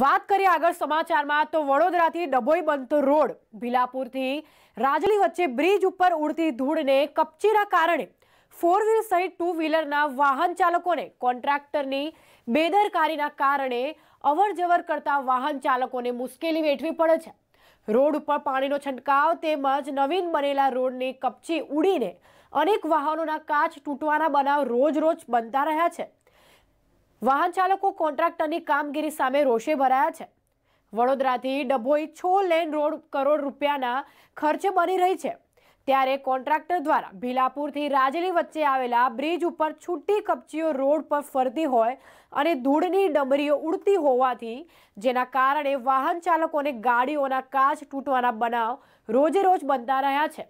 વાત કરીએ આગળ સમાચારમાં તો વડોદરાથી ડભોઈ બનતો રોડ ભીલાપુરથી રાજલી વચ્ચે બ્રિજ ઉપર ઉડતી ધૂળને કપચીના કારણે ફોર વ્હીલ સહિત ટુ વ્હીલરના વાહન ચાલકોને કોન્ટ્રાક્ટરની બેદરકારીના કારણે અવરજવર કરતા વાહન ચાલકોને મુશ્કેલી વેઠવી પડે છે રોડ ઉપર પાણીનો છંટકાવ તેમજ નવીન બનેલા રોડની કપચી ઉડીને અનેક વાહનોના કાચ તૂટવાના બનાવ રોજ રોજ બનતા રહ્યા છે વાહન ચાલકો કોન્ટ્રાક્ટરની કામગીરી સામે રોષે ભરાયા છે વડોદરાથી ડભોઈ છો લેન રોડ કરોડ રૂપિયાના ખર્ચે બની રહી છે ત્યારે કોન્ટ્રાક્ટર દ્વારા ભીલાપુરથી રાજલી વચ્ચે આવેલા બ્રિજ ઉપર છૂટી કપચીઓ રોડ પર ફરતી હોય અને ધૂળની ડમરીઓ ઉડતી હોવાથી જેના કારણે વાહન ચાલકોને ગાડીઓના કાચ તૂટવાના બનાવ રોજે રોજ બનતા રહ્યા છે